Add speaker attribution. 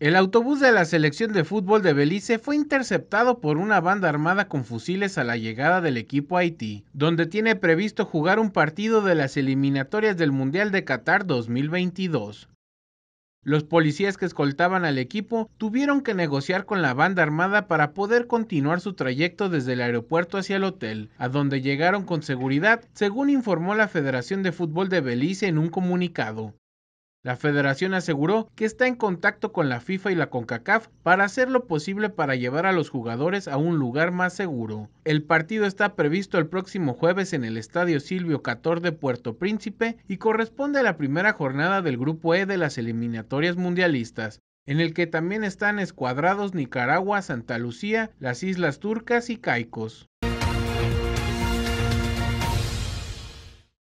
Speaker 1: El autobús de la selección de fútbol de Belice fue interceptado por una banda armada con fusiles a la llegada del equipo a Haití, donde tiene previsto jugar un partido de las eliminatorias del Mundial de Qatar 2022. Los policías que escoltaban al equipo tuvieron que negociar con la banda armada para poder continuar su trayecto desde el aeropuerto hacia el hotel, a donde llegaron con seguridad, según informó la Federación de Fútbol de Belice en un comunicado. La federación aseguró que está en contacto con la FIFA y la CONCACAF para hacer lo posible para llevar a los jugadores a un lugar más seguro. El partido está previsto el próximo jueves en el Estadio Silvio XIV de Puerto Príncipe y corresponde a la primera jornada del Grupo E de las eliminatorias mundialistas, en el que también están escuadrados Nicaragua, Santa Lucía, las Islas Turcas y Caicos.